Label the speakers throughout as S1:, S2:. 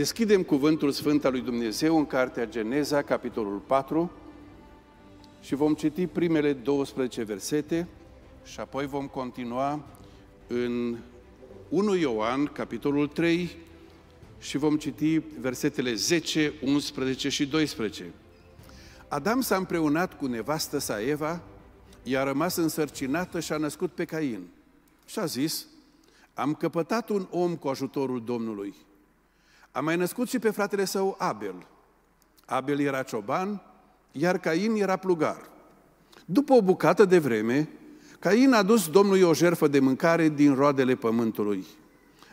S1: Deschidem cuvântul Sfânt al lui Dumnezeu în Cartea Geneza, capitolul 4, și vom citi primele 12 versete și apoi vom continua în 1 Ioan, capitolul 3, și vom citi versetele 10, 11 și 12. Adam s-a împreunat cu nevastă sa Eva, i-a rămas însărcinată și a născut pe Cain. Și a zis, am căpătat un om cu ajutorul Domnului – a mai născut și pe fratele său Abel. Abel era cioban, iar Cain era plugar. După o bucată de vreme, Cain a dus Domnului o jerfă de mâncare din roadele pământului.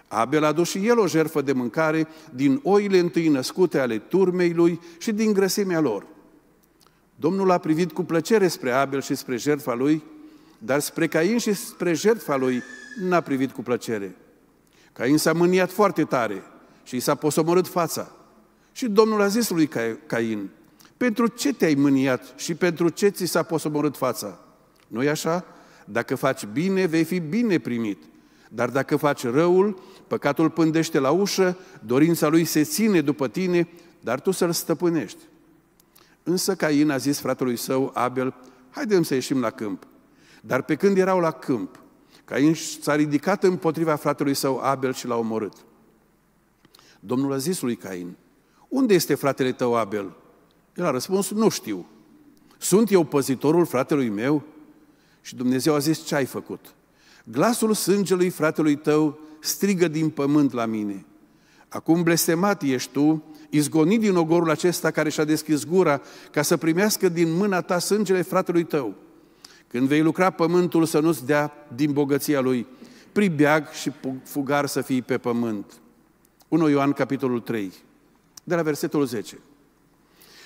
S1: Abel a dus și el o jerfă de mâncare din oile întâi născute ale turmei lui și din grăsimea lor. Domnul a privit cu plăcere spre Abel și spre jertfa lui, dar spre Cain și spre jertfa lui n-a privit cu plăcere. Cain s-a mâniat foarte tare – și i s-a posomorât fața. Și Domnul a zis lui Cain, pentru ce te-ai mâniat și pentru ce ți s-a posomorât fața? nu e așa? Dacă faci bine, vei fi bine primit. Dar dacă faci răul, păcatul pândește la ușă, dorința lui se ține după tine, dar tu să-l stăpânești. Însă Cain a zis fratelui său, Abel, haidem să ieșim la câmp. Dar pe când erau la câmp, Cain s-a ridicat împotriva fratelui său Abel și l-a omorât. Domnul a zis lui Cain, unde este fratele tău Abel? El a răspuns, nu știu. Sunt eu păzitorul fratelui meu? Și Dumnezeu a zis, ce ai făcut? Glasul sângelui fratelui tău strigă din pământ la mine. Acum blestemat ești tu, izgonit din ogorul acesta care și-a deschis gura ca să primească din mâna ta sângele fratelui tău. Când vei lucra pământul să nu-ți dea din bogăția lui, pribeag și fugar să fii pe pământ. 1 Ioan, capitolul 3, de la versetul 10.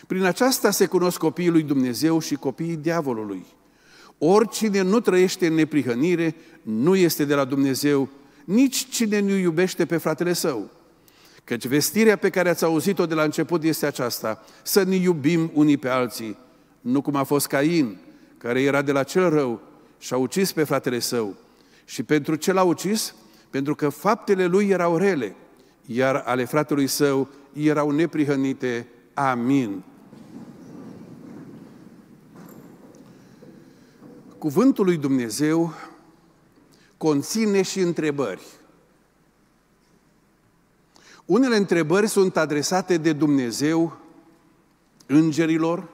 S1: Prin aceasta se cunosc copiii lui Dumnezeu și copiii diavolului. Oricine nu trăiește în neprihănire nu este de la Dumnezeu, nici cine nu iubește pe fratele său. Căci vestirea pe care ați auzit-o de la început este aceasta, să ne iubim unii pe alții, nu cum a fost Cain, care era de la cel rău și a ucis pe fratele său. Și pentru ce l-a ucis? Pentru că faptele lui erau rele, iar ale fratelui său erau neprihănite. Amin. Cuvântul lui Dumnezeu conține și întrebări. Unele întrebări sunt adresate de Dumnezeu îngerilor,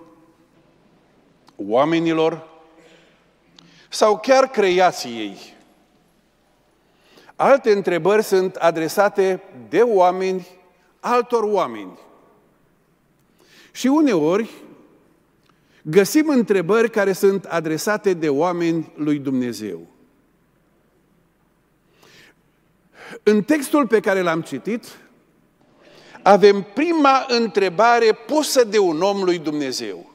S1: oamenilor sau chiar creației. Alte întrebări sunt adresate de oameni altor oameni. Și uneori găsim întrebări care sunt adresate de oameni lui Dumnezeu. În textul pe care l-am citit, avem prima întrebare pusă de un om lui Dumnezeu.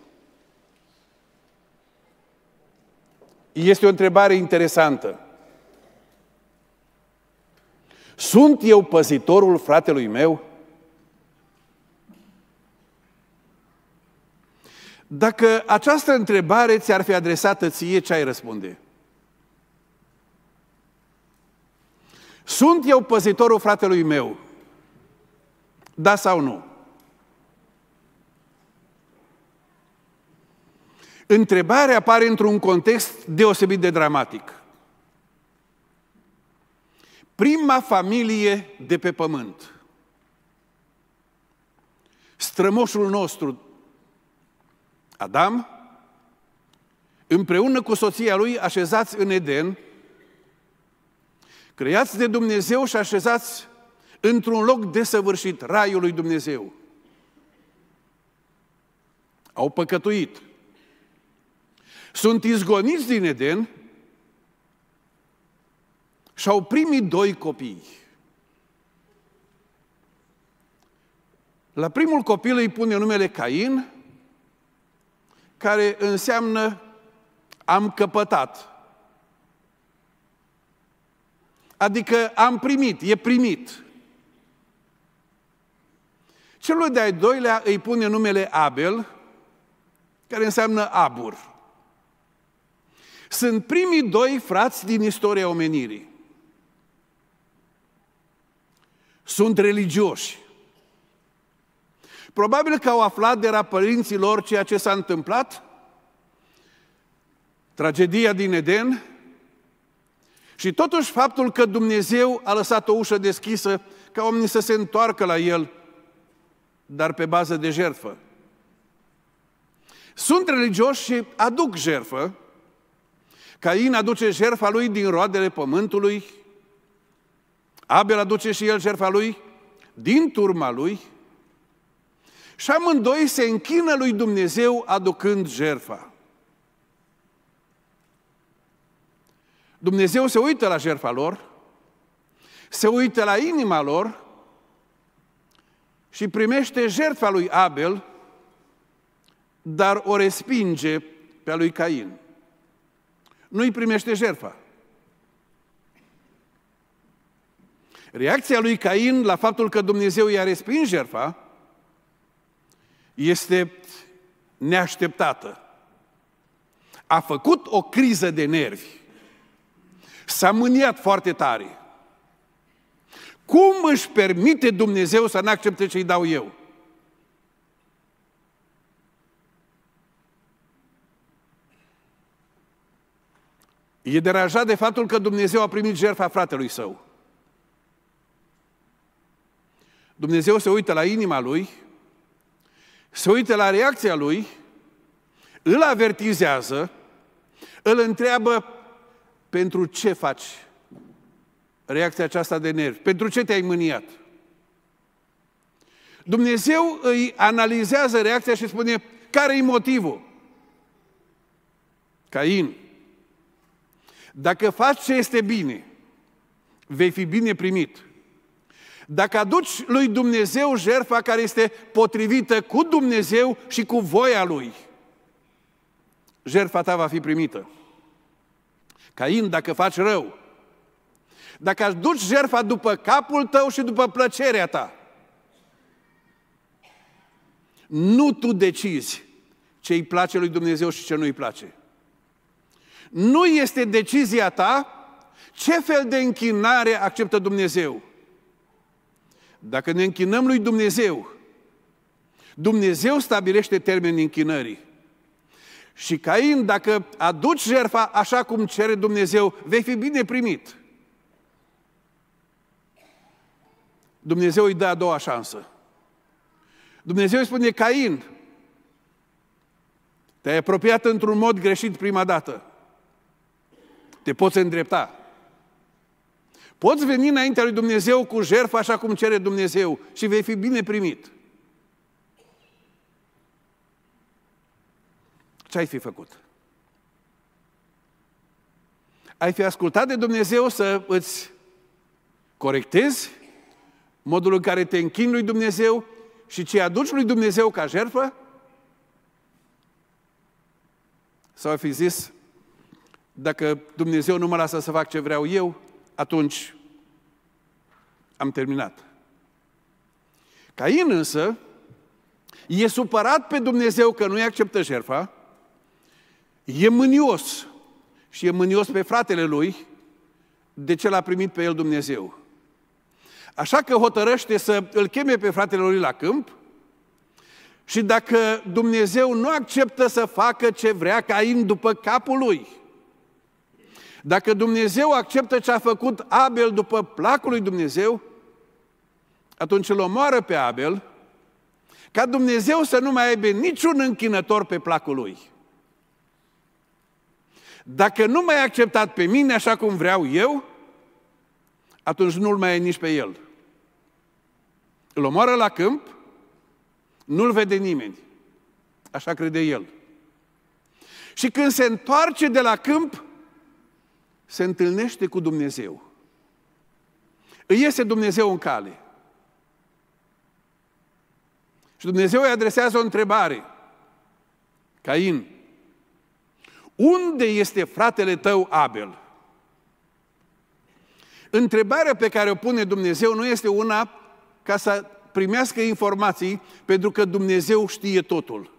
S1: Este o întrebare interesantă. Sunt eu păzitorul fratelui meu? Dacă această întrebare ți-ar fi adresată ție, ce ai răspunde? Sunt eu păzitorul fratelui meu? Da sau nu? Întrebarea apare într-un context deosebit de dramatic prima familie de pe pământ. Strămoșul nostru, Adam, împreună cu soția lui așezați în Eden, creați de Dumnezeu și așezați într-un loc desăvârșit, raiul lui Dumnezeu. Au păcătuit. Sunt izgoniți din Eden și-au primit doi copii. La primul copil îi pune numele Cain, care înseamnă am căpătat. Adică am primit, e primit. Celui de-al doilea îi pune numele Abel, care înseamnă abur. Sunt primii doi frați din istoria omenirii. sunt religioși. Probabil că au aflat de la părinții lor ceea ce s-a întâmplat, tragedia din Eden, și totuși faptul că Dumnezeu a lăsat o ușă deschisă ca oamenii să se întoarcă la El, dar pe bază de jertfă. Sunt religioși și aduc jertfă. Cain aduce jertfa lui din roadele pământului, Abel aduce și el jertfa lui din turma lui și amândoi se închină lui Dumnezeu aducând jertfa. Dumnezeu se uită la jertfa lor, se uită la inima lor și primește jertfa lui Abel, dar o respinge pe a lui Cain. Nu-i primește jertfa. Reacția lui Cain la faptul că Dumnezeu i-a respins jertfa este neașteptată. A făcut o criză de nervi. S-a mâniat foarte tare. Cum își permite Dumnezeu să n-accepte ce-i dau eu? E deranjat de faptul că Dumnezeu a primit jertfa fratelui său. Dumnezeu se uită la inima lui, se uită la reacția lui, îl avertizează, îl întreabă pentru ce faci reacția aceasta de nervi, pentru ce te-ai mâniat. Dumnezeu îi analizează reacția și spune care e motivul. Cain, dacă faci ce este bine, vei fi bine primit. Dacă aduci lui Dumnezeu jertfa care este potrivită cu Dumnezeu și cu voia Lui, jertfa ta va fi primită. Cain, dacă faci rău, dacă aduci jertfa după capul tău și după plăcerea ta, nu tu decizi ce îi place lui Dumnezeu și ce nu îi place. Nu este decizia ta ce fel de închinare acceptă Dumnezeu. Dacă ne închinăm lui Dumnezeu, Dumnezeu stabilește termenii închinării. Și Cain, dacă aduci jertfa așa cum cere Dumnezeu, vei fi bine primit. Dumnezeu îi dă a doua șansă. Dumnezeu îi spune, Cain, te-ai apropiat într-un mod greșit prima dată. Te poți îndrepta. Poți veni înaintea lui Dumnezeu cu jertfă așa cum cere Dumnezeu și vei fi bine primit. Ce ai fi făcut? Ai fi ascultat de Dumnezeu să îți corectezi modul în care te închini lui Dumnezeu și ce aduci lui Dumnezeu ca jertfă? Sau ai fi zis, dacă Dumnezeu nu mă lasă să fac ce vreau eu, atunci am terminat. Cain însă e supărat pe Dumnezeu că nu-i acceptă jertfa, e mânios și e mânios pe fratele lui de ce l-a primit pe el Dumnezeu. Așa că hotărăște să îl cheme pe fratele lui la câmp și dacă Dumnezeu nu acceptă să facă ce vrea Cain după capul lui, dacă Dumnezeu acceptă ce a făcut Abel după placul lui Dumnezeu, atunci îl omoară pe Abel, ca Dumnezeu să nu mai aibă niciun închinător pe placul lui. Dacă nu m-ai acceptat pe mine așa cum vreau eu, atunci nu-l mai ai nici pe el. Îl omoară la câmp, nu-l vede nimeni. Așa crede el. Și când se întoarce de la câmp, se întâlnește cu Dumnezeu. Îi iese Dumnezeu în cale. Și Dumnezeu îi adresează o întrebare. Cain, unde este fratele tău Abel? Întrebarea pe care o pune Dumnezeu nu este una ca să primească informații, pentru că Dumnezeu știe totul.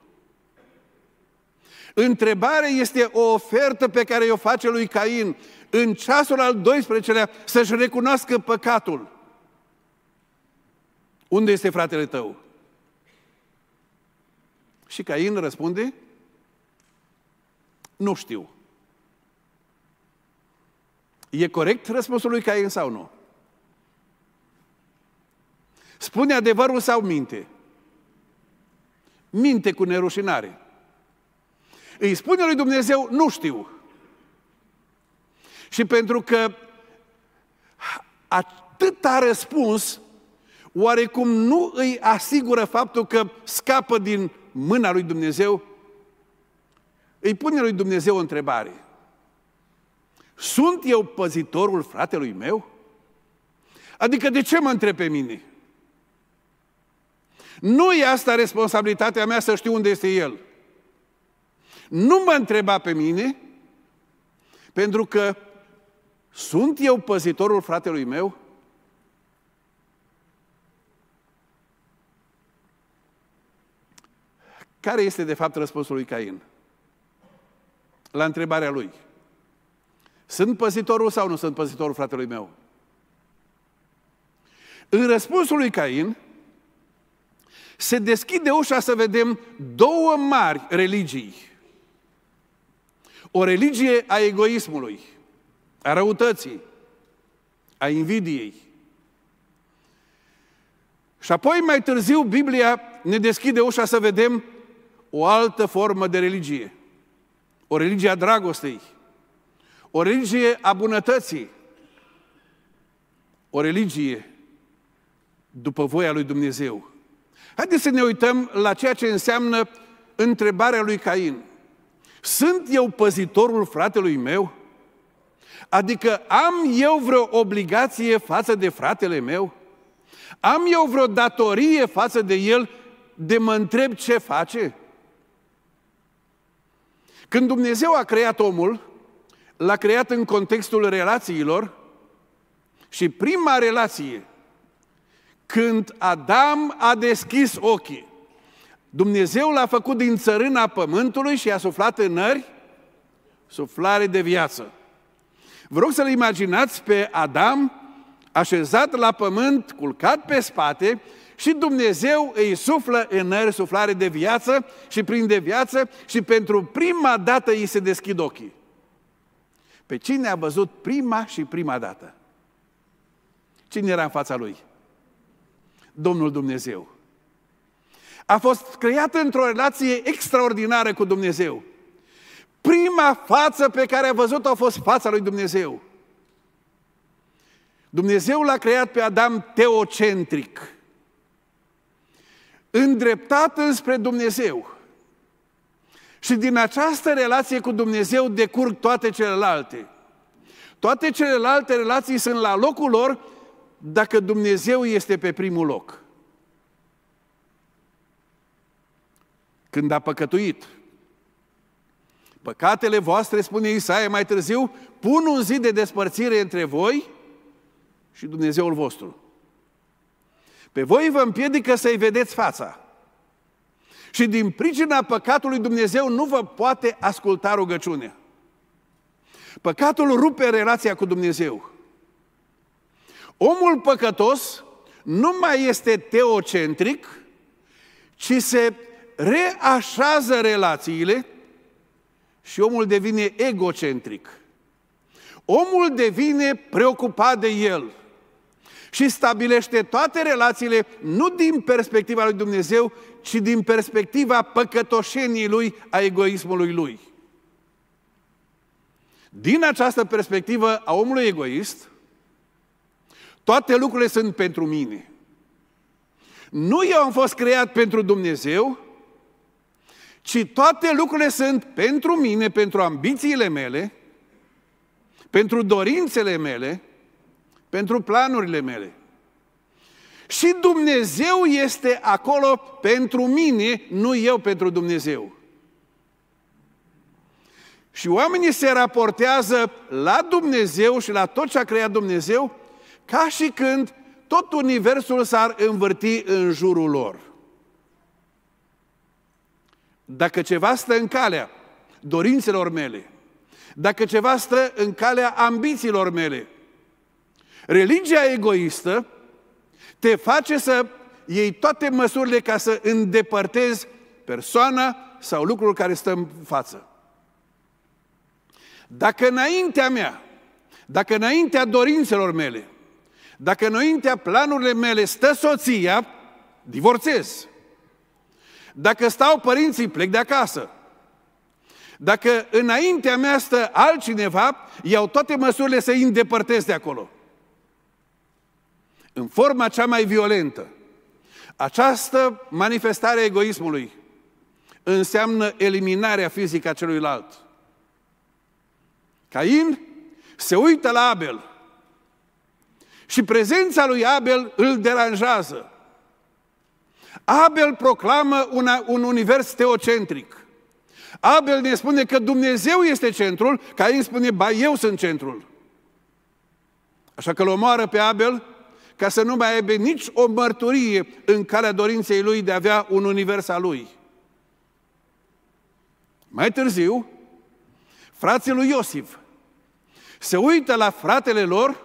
S1: Întrebarea este o ofertă pe care o face lui Cain în ceasul al 12-lea să-și recunoască păcatul. Unde este fratele tău? Și Cain răspunde, nu știu. E corect răspunsul lui Cain sau nu? Spune adevărul sau minte? Minte cu nerușinare. Îi spune lui Dumnezeu, nu știu. Și pentru că atât a răspuns, oarecum nu îi asigură faptul că scapă din mâna lui Dumnezeu, îi pune lui Dumnezeu o întrebare. Sunt eu păzitorul fratelui meu? Adică de ce mă întreb pe mine? Nu e asta responsabilitatea mea să știu unde este el. Nu mă întreba pe mine, pentru că sunt eu păzitorul fratelui meu? Care este de fapt răspunsul lui Cain? La întrebarea lui. Sunt păzitorul sau nu sunt păzitorul fratelui meu? În răspunsul lui Cain se deschide ușa să vedem două mari religii. O religie a egoismului, a răutății, a invidiei. Și apoi, mai târziu, Biblia ne deschide ușa să vedem o altă formă de religie. O religie a dragostei. O religie a bunătății. O religie după voia lui Dumnezeu. Haideți să ne uităm la ceea ce înseamnă întrebarea lui Cain. Sunt eu păzitorul fratelui meu? Adică am eu vreo obligație față de fratele meu? Am eu vreo datorie față de el de mă întreb ce face? Când Dumnezeu a creat omul, l-a creat în contextul relațiilor și prima relație, când Adam a deschis ochii, Dumnezeu l-a făcut din țărâna pământului și a suflat în nări suflare de viață. Vă rog să-l imaginați pe Adam așezat la pământ, culcat pe spate și Dumnezeu îi suflă în nări suflare de viață și prin de viață și pentru prima dată îi se deschid ochii. Pe cine a văzut prima și prima dată? Cine era în fața lui? Domnul Dumnezeu. A fost creat într-o relație extraordinară cu Dumnezeu. Prima față pe care a văzut-o a fost fața lui Dumnezeu. Dumnezeu l-a creat pe Adam teocentric îndreptat spre Dumnezeu. Și din această relație cu Dumnezeu decurg toate celelalte. Toate celelalte relații sunt la locul lor dacă Dumnezeu este pe primul loc. Când a păcătuit, păcatele voastre, spune Isaia mai târziu, pun un zid de despărțire între voi și Dumnezeul vostru. Pe voi vă împiedică să-i vedeți fața. Și din pricina păcatului Dumnezeu nu vă poate asculta rugăciunea. Păcatul rupe relația cu Dumnezeu. Omul păcătos nu mai este teocentric, ci se reașează relațiile și omul devine egocentric. Omul devine preocupat de el – și stabilește toate relațiile nu din perspectiva lui Dumnezeu, ci din perspectiva păcătoșenii lui, a egoismului lui. Din această perspectivă a omului egoist, toate lucrurile sunt pentru mine. Nu eu am fost creat pentru Dumnezeu, ci toate lucrurile sunt pentru mine, pentru ambițiile mele, pentru dorințele mele, pentru planurile mele. Și Dumnezeu este acolo pentru mine, nu eu pentru Dumnezeu. Și oamenii se raportează la Dumnezeu și la tot ce a creat Dumnezeu, ca și când tot Universul s-ar învârti în jurul lor. Dacă ceva stă în calea dorințelor mele, dacă ceva stă în calea ambițiilor mele, Religia egoistă te face să iei toate măsurile ca să îndepărtezi persoana sau lucrul care stă în față. Dacă înaintea mea, dacă înaintea dorințelor mele, dacă înaintea planurile mele stă soția, divorțez. Dacă stau părinții, plec de acasă. Dacă înaintea mea stă altcineva, iau toate măsurile să îi îndepărtez de acolo în forma cea mai violentă. Această manifestare a egoismului înseamnă eliminarea fizică a celuilalt. Cain se uită la Abel și prezența lui Abel îl deranjează. Abel proclamă una, un univers teocentric. Abel ne spune că Dumnezeu este centrul, Cain spune, ba, eu sunt centrul. Așa că îl omoară pe Abel ca să nu mai aibă nici o mărturie în calea dorinței lui de a avea un univers al lui. Mai târziu, frații lui Iosif se uită la fratele lor,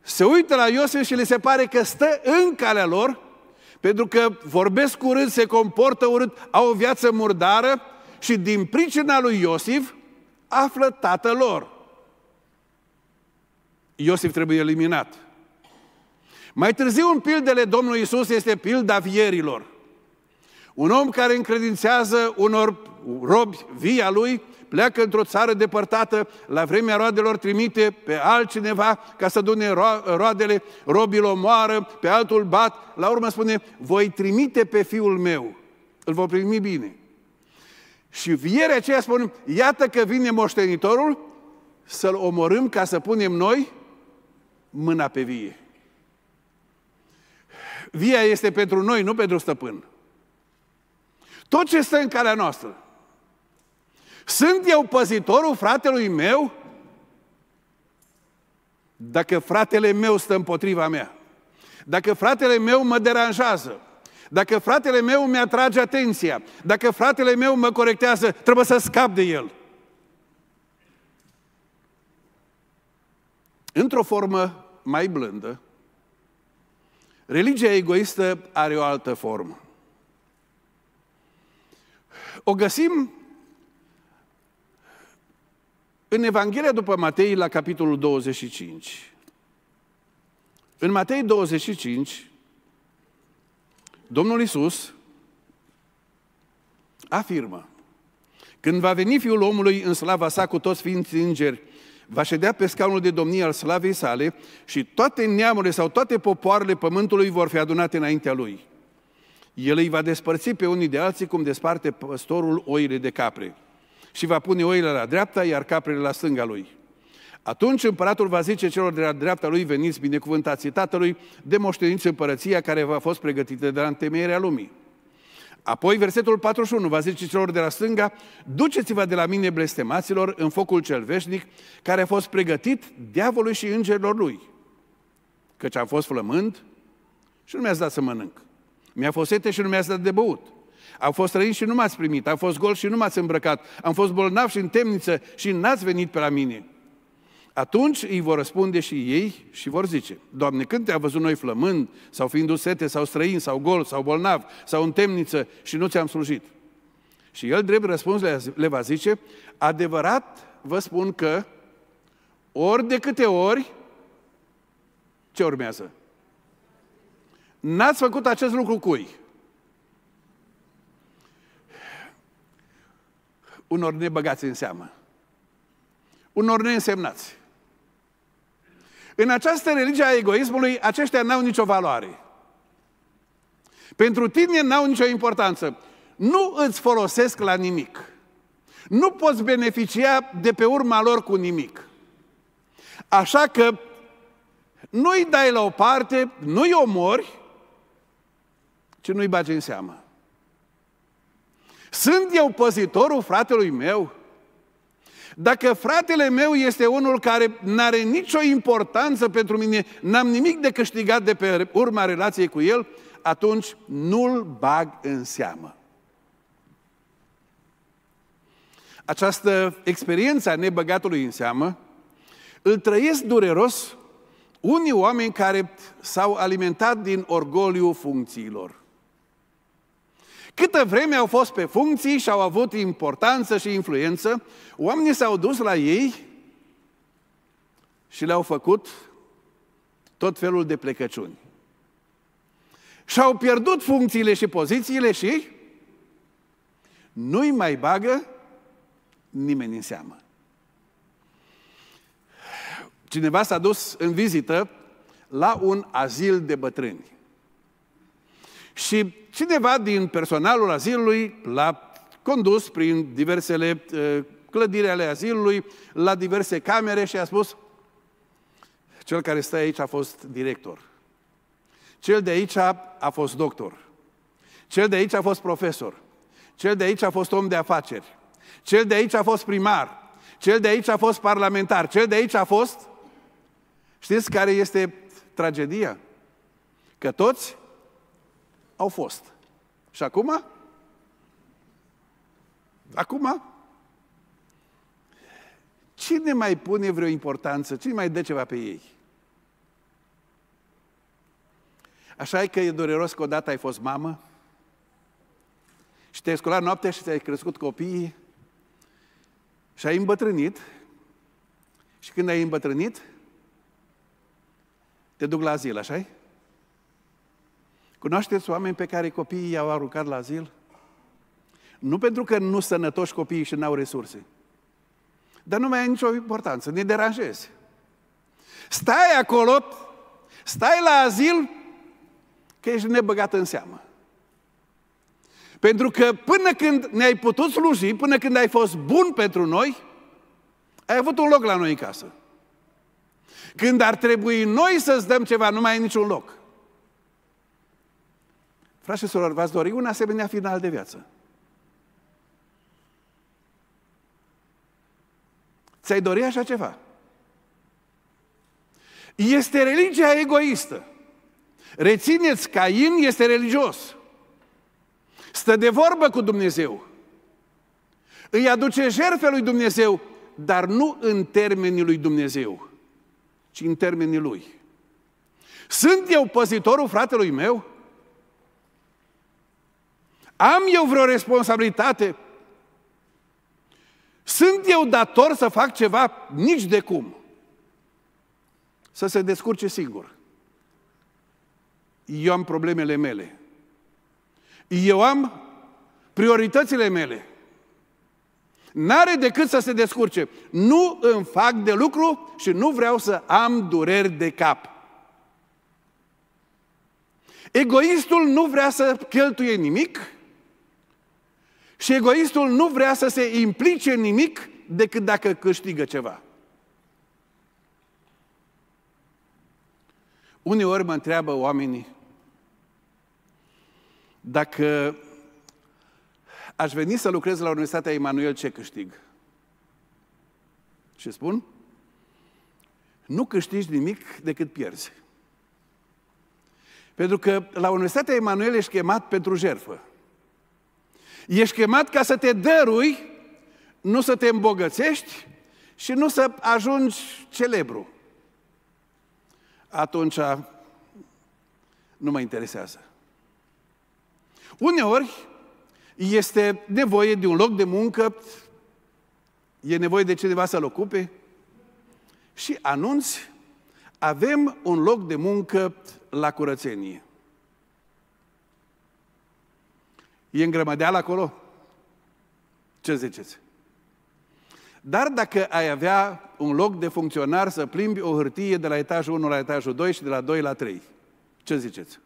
S1: se uită la Iosif și le se pare că stă în calea lor, pentru că vorbesc urât, se comportă urât, au o viață murdară și din pricina lui Iosif află tatăl lor. Iosif trebuie eliminat. Mai târziu în pildele Domnului Isus este pilda vierilor. Un om care încredințează unor robi via lui, pleacă într-o țară depărtată, la vremea roadelor trimite pe altcineva ca să dune roadele, robil moară, pe altul bat, la urmă spune, voi trimite pe fiul meu, îl voi primi bine. Și vierea aceea spun, iată că vine moștenitorul, să-l omorâm ca să punem noi mâna pe vie. Via este pentru noi, nu pentru stăpân. Tot ce stă în calea noastră. Sunt eu păzitorul fratelui meu? Dacă fratele meu stă împotriva mea, dacă fratele meu mă deranjează, dacă fratele meu mi atrage atenția, dacă fratele meu mă corectează, trebuie să scap de el. Într-o formă mai blândă, Religia egoistă are o altă formă. O găsim în Evanghelia după Matei, la capitolul 25. În Matei 25, Domnul Isus afirmă, când va veni Fiul omului în slava sa cu toți ființii îngeri va ședea pe scaunul de domnie al slavei sale și toate neamurile sau toate popoarele pământului vor fi adunate înaintea lui. El îi va despărți pe unii de alții cum desparte păstorul oile de capre și va pune oile la dreapta, iar caprele la stânga lui. Atunci împăratul va zice celor de la dreapta lui, veniți binecuvântați tatălui, de moșteniți împărăția care v-a fost pregătită de la întemeierea lumii. Apoi versetul 41 va zice celor de la stânga, duceți-vă de la mine blestemaților în focul cel veșnic care a fost pregătit diavolului și îngerilor lui. Căci am fost flământ și nu mi-ați dat să mănânc. Mi-a fost sete și nu mi-ați dat de băut. Am fost răin și nu m-ați primit. Am fost gol și nu m-ați îmbrăcat. Am fost bolnav și în temniță și n-ați venit pe la mine. Atunci îi vor răspunde și ei și vor zice, Doamne, când te-a văzut noi flămând, sau fiind sete, sau străin, sau gol, sau bolnav, sau în temniță și nu ți-am slujit? Și el, drept răspuns, le va zice, adevărat vă spun că ori de câte ori, ce urmează? N-ați făcut acest lucru cui? Unor nebăgați în seamă unor neînsemnați. În această religie a egoismului, aceștia n-au nicio valoare. Pentru tine n-au nicio importanță. Nu îți folosesc la nimic. Nu poți beneficia de pe urma lor cu nimic. Așa că nu-i dai la o parte, nu-i omori, ci nu-i bagi în seamă. Sunt eu păzitorul fratelui meu? Dacă fratele meu este unul care nu are nicio importanță pentru mine, n-am nimic de câștigat de pe urma relației cu el, atunci nu-l bag în seamă. Această experiență a nebăgatului în seamă îl trăiesc dureros unii oameni care s-au alimentat din orgoliu funcțiilor. Câtă vreme au fost pe funcții și au avut importanță și influență, oamenii s-au dus la ei și le-au făcut tot felul de plecăciuni. Și-au pierdut funcțiile și pozițiile și nu-i mai bagă nimeni în seamă. Cineva s-a dus în vizită la un azil de bătrâni. Și cineva din personalul azilului l-a condus prin diversele ă, clădiri ale azilului, la diverse camere și a spus cel care stă aici a fost director, cel de aici a fost doctor, cel de aici a fost profesor, cel de aici a fost om de afaceri, cel de aici a fost primar, cel de aici a fost parlamentar, cel de aici a fost... Știți care este tragedia? Că toți au fost. Și acum? Acum? Cine mai pune vreo importanță? Cine mai dă ceva pe ei? Așa e că e dureros că odată ai fost mamă și te-ai sculat noaptea și ți-ai crescut copiii și ai îmbătrânit și când ai îmbătrânit, te duc la azil, așa -i? Cunoașteți oameni pe care copiii i-au aruncat la zil? Nu pentru că nu sănătoși copiii și n-au resurse. Dar nu mai are nicio importanță, ne deranjezi. Stai acolo, stai la azil, că ești nebăgat în seamă. Pentru că până când ne-ai putut sluji, până când ai fost bun pentru noi, ai avut un loc la noi în casă. Când ar trebui noi să-ți dăm ceva, nu mai ai niciun loc. Frașe și v-ați dori un asemenea final de viață? Ți-ai dori așa ceva? Este religia egoistă. Rețineți, Cain este religios. Stă de vorbă cu Dumnezeu. Îi aduce jertfe lui Dumnezeu, dar nu în termenii lui Dumnezeu, ci în termenii lui. Sunt eu păzitorul fratelui meu? Am eu vreo responsabilitate? Sunt eu dator să fac ceva? Nici de cum. Să se descurce singur. Eu am problemele mele. Eu am prioritățile mele. N-are decât să se descurce. Nu îmi fac de lucru și nu vreau să am dureri de cap. Egoistul nu vrea să cheltuie nimic și egoistul nu vrea să se implice în nimic decât dacă câștigă ceva. Uneori mă întreabă oamenii dacă aș veni să lucrez la Universitatea Emanuel, ce câștig? Și spun, nu câștigi nimic decât pierzi. Pentru că la Universitatea Emanuel ești chemat pentru jertfă. Ești chemat ca să te dărui, nu să te îmbogățești și nu să ajungi celebru. Atunci nu mă interesează. Uneori este nevoie de un loc de muncă, e nevoie de cineva să-l ocupe și anunți, avem un loc de muncă la curățenie. E îngrămădeală acolo? Ce ziceți? Dar dacă ai avea un loc de funcționar să plimbi o hârtie de la etajul 1 la etajul 2 și de la 2 la 3, ce ziceți?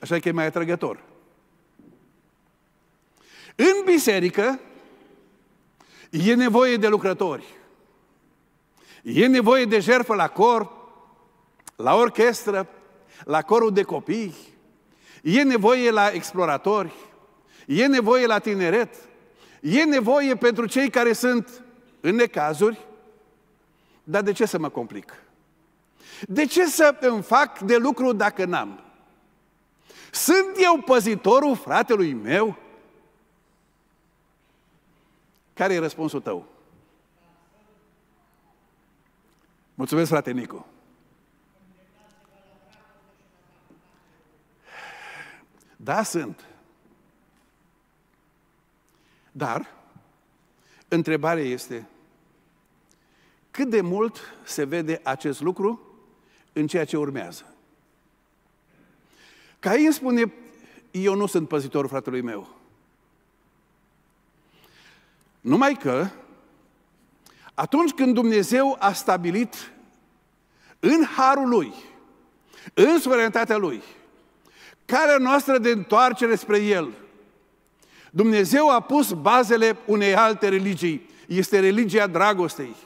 S1: Așa că e mai atrăgător. În biserică e nevoie de lucrători. E nevoie de jertfă la cor, la orchestră, la corul de copii, E nevoie la exploratori, e nevoie la tineret, e nevoie pentru cei care sunt în necazuri, dar de ce să mă complic? De ce să îmi fac de lucru dacă n-am? Sunt eu păzitorul fratelui meu? Care e răspunsul tău? Mulțumesc, frate Nicu. Da, sunt. Dar, întrebarea este, cât de mult se vede acest lucru în ceea ce urmează? Cain spune, eu nu sunt păzitorul fratelui meu. Numai că, atunci când Dumnezeu a stabilit în harul lui, în suverenitatea lui, calea noastră de întoarcere spre El. Dumnezeu a pus bazele unei alte religii. Este religia dragostei.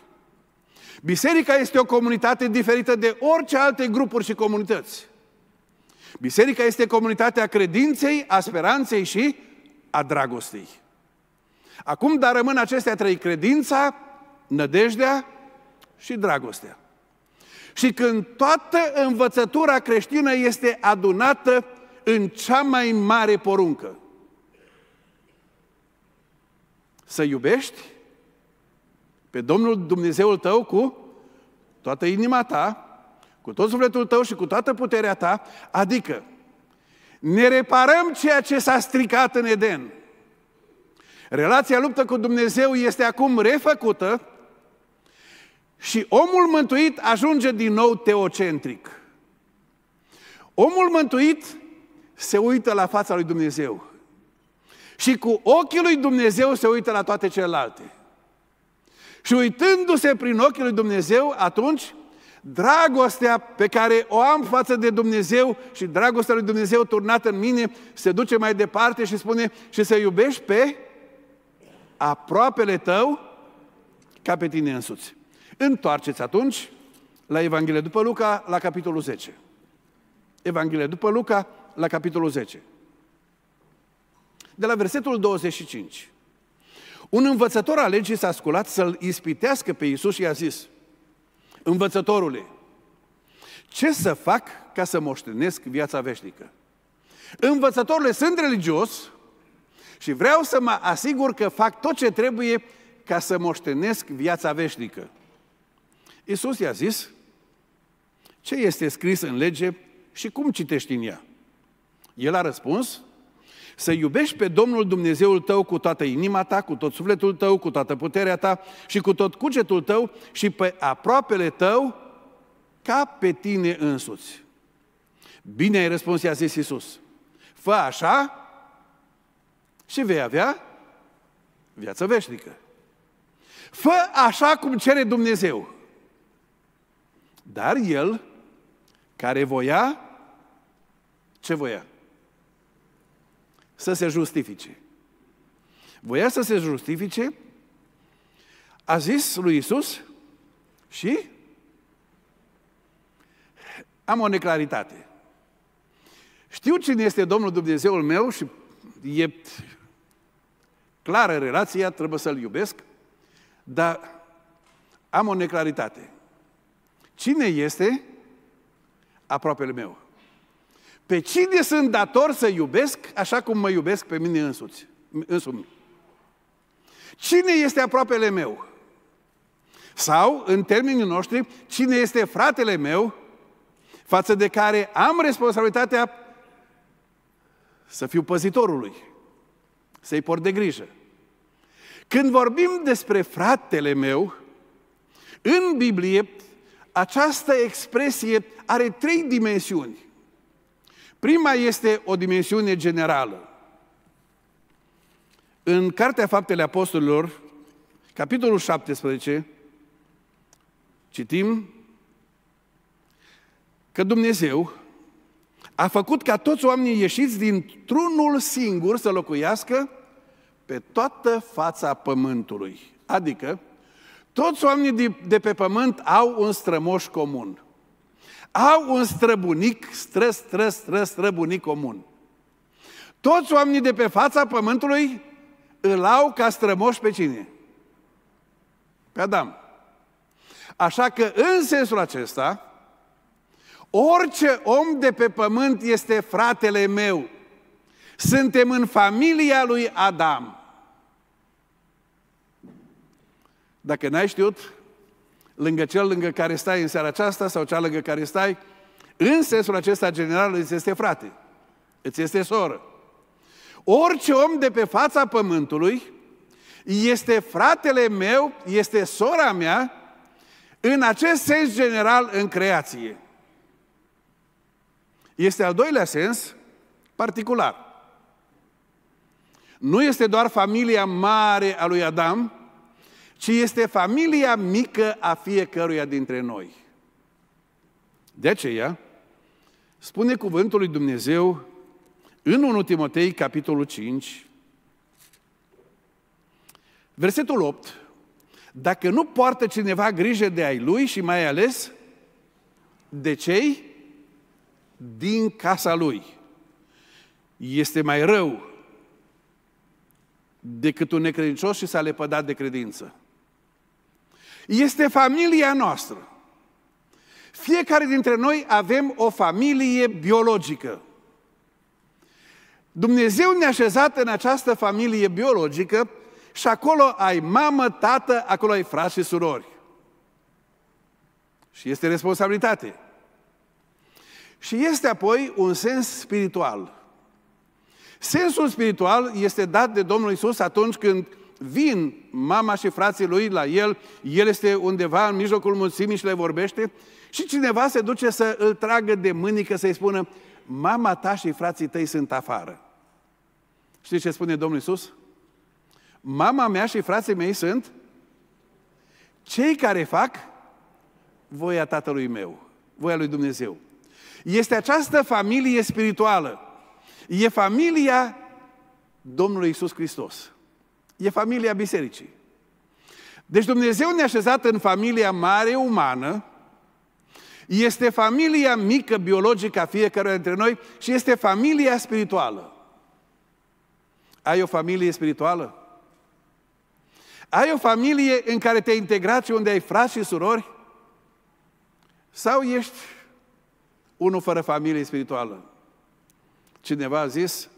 S1: Biserica este o comunitate diferită de orice alte grupuri și comunități. Biserica este comunitatea credinței, a speranței și a dragostei. Acum, dar rămân acestea trei, credința, nădejdea și dragostea. Și când toată învățătura creștină este adunată în cea mai mare poruncă. Să iubești pe Domnul Dumnezeul tău cu toată inima ta, cu tot sufletul tău și cu toată puterea ta, adică ne reparăm ceea ce s-a stricat în Eden. Relația luptă cu Dumnezeu este acum refăcută și omul mântuit ajunge din nou teocentric. Omul mântuit se uită la fața lui Dumnezeu. Și cu ochii lui Dumnezeu se uită la toate celelalte. Și uitându-se prin ochii lui Dumnezeu, atunci dragostea pe care o am față de Dumnezeu și dragostea lui Dumnezeu turnată în mine se duce mai departe și spune și să iubești pe aproapele tău ca pe tine însuți. Întoarceți atunci la Evanghelia după Luca, la capitolul 10. Evanghelia după Luca, la capitolul 10. De la versetul 25. Un învățător al legii s-a sculat să-l ispitească pe Iisus și i-a zis, învățătorule, ce să fac ca să moștenesc viața veșnică? Învățătorule, sunt religios și vreau să mă asigur că fac tot ce trebuie ca să moștenesc viața veșnică. Iisus i-a zis, ce este scris în lege și cum citești în ea? El a răspuns, să iubești pe Domnul Dumnezeul tău cu toată inima ta, cu tot sufletul tău, cu toată puterea ta și cu tot cugetul tău și pe aproapele tău ca pe tine însuți. Bine ai răspuns, i-a zis Iisus. Fă așa și vei avea viață veșnică. Fă așa cum cere Dumnezeu. Dar el, care voia, ce voia? să se justifice. Voia să se justifice, a zis lui Isus și am o neclaritate. Știu cine este Domnul Dumnezeul meu și e clară relația, trebuie să-L iubesc, dar am o neclaritate. Cine este aproapele meu? Pe cine sunt dator să iubesc așa cum mă iubesc pe mine însuți, însumi? Cine este aproapele meu? Sau, în termenii noștri, cine este fratele meu față de care am responsabilitatea să fiu păzitorului, să-i port de grijă. Când vorbim despre fratele meu, în Biblie, această expresie are trei dimensiuni. Prima este o dimensiune generală. În Cartea Faptele Apostolilor, capitolul 17, citim că Dumnezeu a făcut ca toți oamenii ieșiți dintr-unul singur să locuiască pe toată fața pământului. Adică, toți oamenii de, de pe pământ au un strămoș comun au un străbunic, stră, stră, stră, străbunic comun. Toți oamenii de pe fața pământului îl au ca strămoș pe cine? Pe Adam. Așa că în sensul acesta, orice om de pe pământ este fratele meu. Suntem în familia lui Adam. Dacă n-ai știut, lângă cel lângă care stai în seara aceasta sau cea lângă care stai, în sensul acesta general îți este frate, îți este soră. Orice om de pe fața pământului este fratele meu, este sora mea, în acest sens general în creație. Este al doilea sens particular. Nu este doar familia mare a lui Adam, ci este familia mică a fiecăruia dintre noi. De aceea, spune cuvântul lui Dumnezeu în 1 Timotei, capitolul 5, versetul 8, dacă nu poartă cineva grijă de ai lui și mai ales de cei din casa lui, este mai rău decât un necredincios și s-a lepădat de credință. Este familia noastră. Fiecare dintre noi avem o familie biologică. Dumnezeu ne-a așezat în această familie biologică și acolo ai mamă, tată, acolo ai frați și surori. Și este responsabilitate. Și este apoi un sens spiritual. Sensul spiritual este dat de Domnul Isus atunci când vin mama și frații lui la el, el este undeva în mijlocul mulțimii și le vorbește și cineva se duce să îl tragă de mânică, să-i spună, mama ta și frații tăi sunt afară. Știți ce spune Domnul Iisus? Mama mea și frații mei sunt cei care fac voia Tatălui meu, voia lui Dumnezeu. Este această familie spirituală. E familia Domnului Iisus Hristos. E familia bisericii. Deci Dumnezeu ne-a așezat în familia mare umană, este familia mică biologică a fiecăruia dintre noi și este familia spirituală. Ai o familie spirituală? Ai o familie în care te-ai integrat și unde ai frați și surori? Sau ești unul fără familie spirituală? Cineva a zis,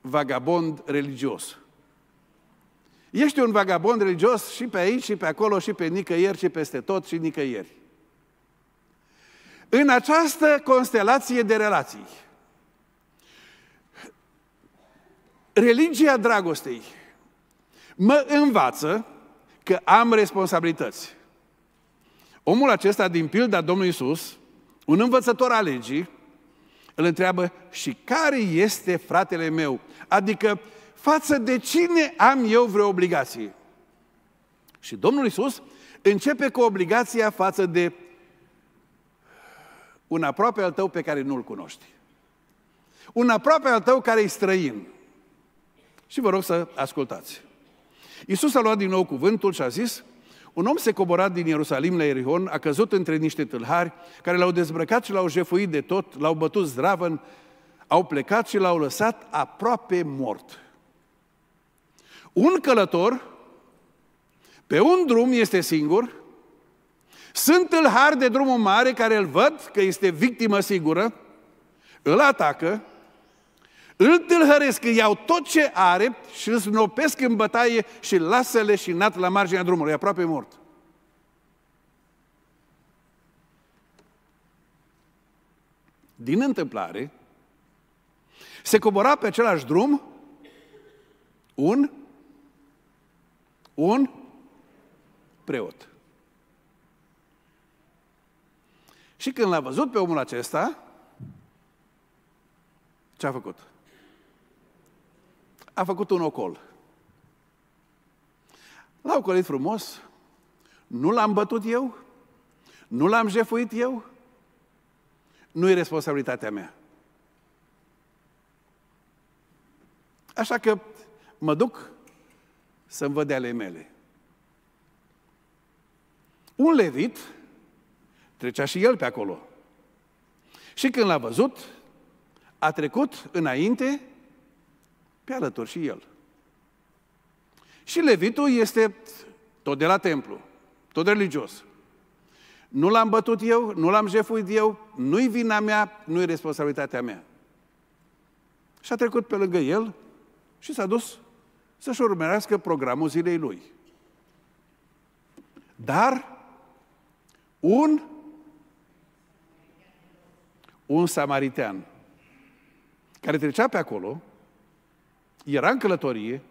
S1: vagabond religios. Ești un vagabond religios și pe aici, și pe acolo, și pe nicăieri, și peste tot, și nicăieri. În această constelație de relații, religia dragostei mă învață că am responsabilități. Omul acesta, din pilda Domnului Isus, un învățător al legii, îl întreabă și care este fratele meu? Adică față de cine am eu vreo obligație? Și Domnul Isus începe cu obligația față de un aproape al tău pe care nu-l cunoști. Un aproape al tău care e străin. Și vă rog să ascultați. Isus a luat din nou cuvântul și a zis, un om se cobora din Ierusalim la Erihon, a căzut între niște tâlhari, care l-au dezbrăcat și l-au jefuit de tot, l-au bătut zdravăn, au plecat și l-au lăsat aproape mort un călător pe un drum este singur, sunt har de drumul mare care îl văd că este victimă sigură, îl atacă, îl tâlhăresc, îi iau tot ce are și îl snopesc în bătaie și îl lasă leșinat la marginea drumului, aproape mort. Din întâmplare, se cobora pe același drum un un preot. Și când l-a văzut pe omul acesta, ce a făcut? A făcut un ocol. L-a ocolit frumos, nu l-am bătut eu, nu l-am jefuit eu, nu e responsabilitatea mea. Așa că mă duc să-mi văd ale mele. Un levit trecea și el pe acolo. Și când l-a văzut, a trecut înainte pe alături și el. Și levitul este tot de la templu, tot religios. Nu l-am bătut eu, nu l-am jefuit eu, nu-i vina mea, nu-i responsabilitatea mea. Și a trecut pe lângă el și s-a dus să-și urmărească programul zilei lui. Dar un un samaritean care trecea pe acolo, era în călătorie,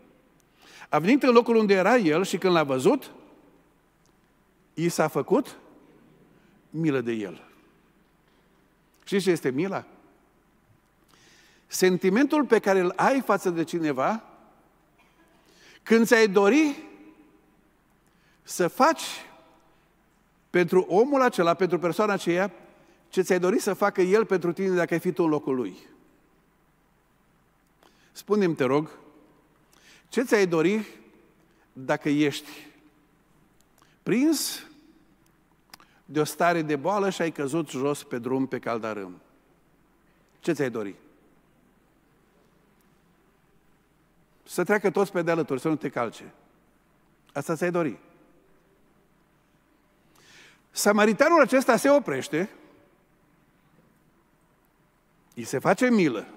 S1: a venit în locul unde era el și când l-a văzut, i s-a făcut milă de el. Și ce este mila? Sentimentul pe care îl ai față de cineva când ți-ai dori să faci pentru omul acela, pentru persoana aceea, ce ți-ai dori să facă el pentru tine dacă ai fi tu în locul lui. Spune-mi, te rog, ce ți-ai dori dacă ești prins de o stare de boală și ai căzut jos pe drum pe caldarâm? Ce ți-ai dorit? Să treacă toți pe de alături, să nu te calce. Asta ți-ai dori. Samaritanul acesta se oprește, îi se face milă,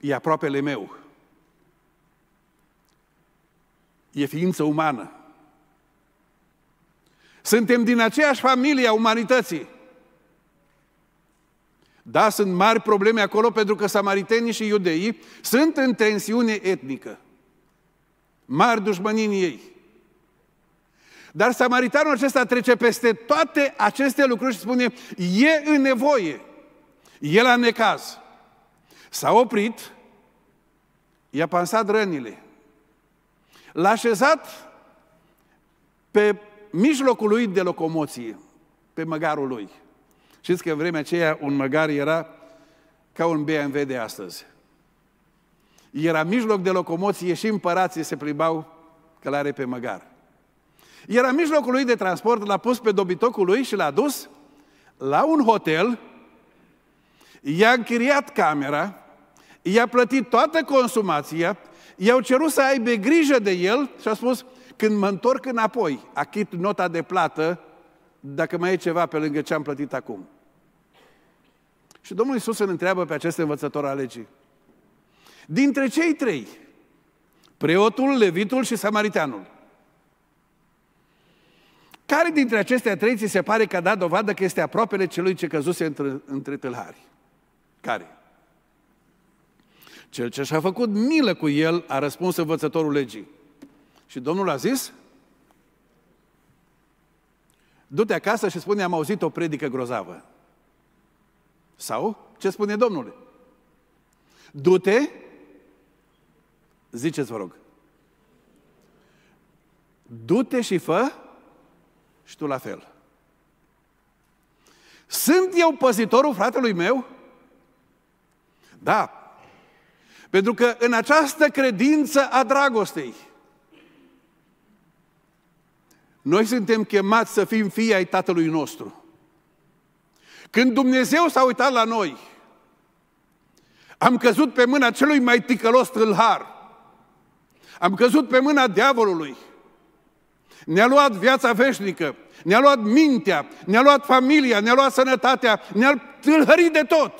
S1: e aproapele meu, e ființă umană. Suntem din aceeași familie a umanității. Da, sunt mari probleme acolo pentru că samaritenii și iudeii sunt în tensiune etnică. Mari dușmănii ei. Dar samaritanul acesta trece peste toate aceste lucruri și spune, e în nevoie, e la necaz. S-a oprit, i-a pansat rănile, l-a așezat pe mijlocul lui de locomoție, pe măgarul lui. Știți că în vremea aceea un măgar era ca un BMW de astăzi. Era mijloc de locomoție și împărații se plimbau călare pe măgar. Era mijlocul lui de transport, l-a pus pe dobitocul lui și l-a dus la un hotel, i-a închiriat camera, i-a plătit toată consumația, i-au cerut să aibă grijă de el și a spus, când mă întorc înapoi, achit nota de plată, dacă mai e ceva pe lângă ce am plătit acum. Și Domnul Iisus îl întreabă pe acest învățător al legii. Dintre cei trei, preotul, levitul și samaritanul, care dintre acestea trei ți se pare că a dat dovadă că este aproapele celui ce căzuse între, între tâlhari? Care? Cel ce și-a făcut milă cu el a răspuns învățătorul legii. Și Domnul a zis, du-te acasă și spune, am auzit o predică grozavă. Sau ce spune Domnul? Du-te, ziceți vă rog, du-te și fă și tu la fel. Sunt eu păzitorul fratelui meu? Da. Pentru că în această credință a dragostei, noi suntem chemați să fim fii ai Tatălui nostru. Când Dumnezeu s-a uitat la noi, am căzut pe mâna celui mai ticălos tâlhar. Am căzut pe mâna diavolului. Ne-a luat viața veșnică, ne-a luat mintea, ne-a luat familia, ne-a luat sănătatea, ne-a tâlhărit de tot.